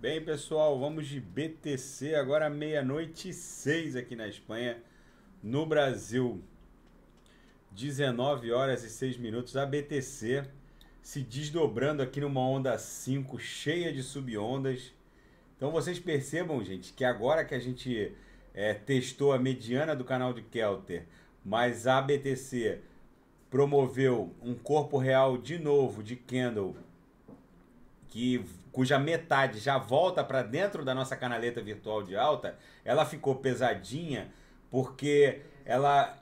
Bem, pessoal, vamos de BTC agora meia-noite seis aqui na Espanha, no Brasil. 19 horas e 6 minutos a BTC se desdobrando aqui numa onda 5 cheia de subondas. Então vocês percebam, gente, que agora que a gente é, testou a mediana do canal de Kelter, mas a BTC promoveu um corpo real de novo de candle que cuja metade já volta para dentro da nossa canaleta virtual de alta, ela ficou pesadinha porque ela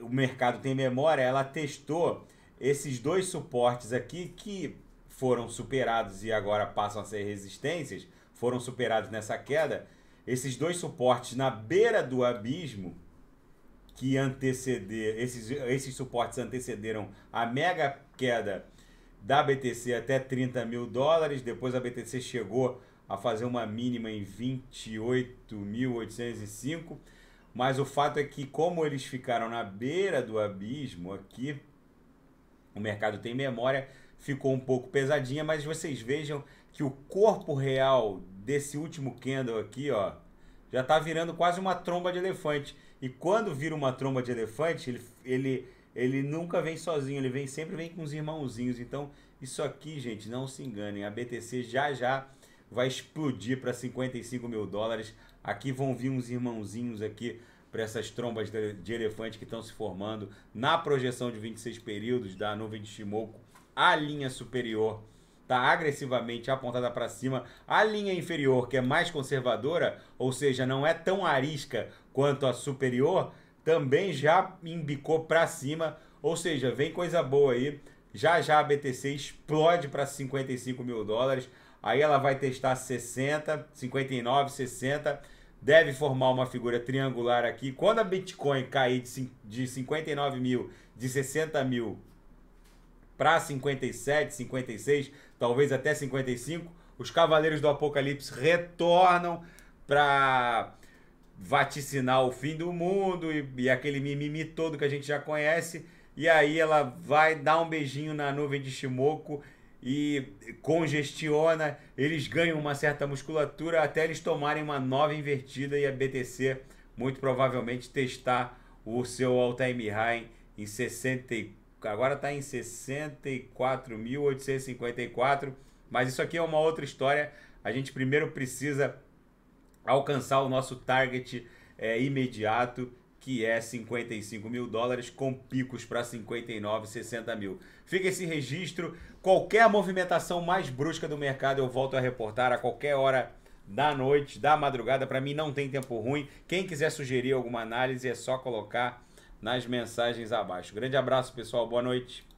o mercado tem memória, ela testou esses dois suportes aqui que foram superados e agora passam a ser resistências, foram superados nessa queda, esses dois suportes na beira do abismo que anteceder, esses, esses suportes antecederam a mega queda da BTC até 30 mil dólares. Depois a BTC chegou a fazer uma mínima em 28.805. Mas o fato é que, como eles ficaram na beira do abismo aqui, o mercado tem memória, ficou um pouco pesadinha, mas vocês vejam que o corpo real desse último candle aqui, ó, já está virando quase uma tromba de elefante. E quando vira uma tromba de elefante, ele, ele ele nunca vem sozinho, ele vem sempre vem com os irmãozinhos. Então, isso aqui, gente, não se enganem. A BTC já já vai explodir para 55 mil dólares. Aqui vão vir uns irmãozinhos aqui para essas trombas de elefante que estão se formando na projeção de 26 períodos da nuvem de Shimoku. A linha superior está agressivamente apontada para cima. A linha inferior, que é mais conservadora, ou seja, não é tão arisca quanto a superior, também já embicou para cima, ou seja, vem coisa boa aí. Já já a BTC explode para 55 mil dólares, aí ela vai testar 60, 59, 60, deve formar uma figura triangular aqui. Quando a Bitcoin cair de 59 mil, de 60 mil para 57, 56, talvez até 55, os Cavaleiros do Apocalipse retornam para vaticinar o fim do mundo e, e aquele mimimi todo que a gente já conhece. E aí ela vai dar um beijinho na nuvem de Shimoku e congestiona. Eles ganham uma certa musculatura até eles tomarem uma nova invertida e a BTC muito provavelmente testar o seu all-time high em 60 agora está em 64.854, mas isso aqui é uma outra história. A gente primeiro precisa alcançar o nosso target é, imediato, que é 55 mil dólares, com picos para 59, 60 mil. Fica esse registro. Qualquer movimentação mais brusca do mercado, eu volto a reportar a qualquer hora da noite, da madrugada. Para mim não tem tempo ruim. Quem quiser sugerir alguma análise, é só colocar nas mensagens abaixo. Grande abraço, pessoal. Boa noite.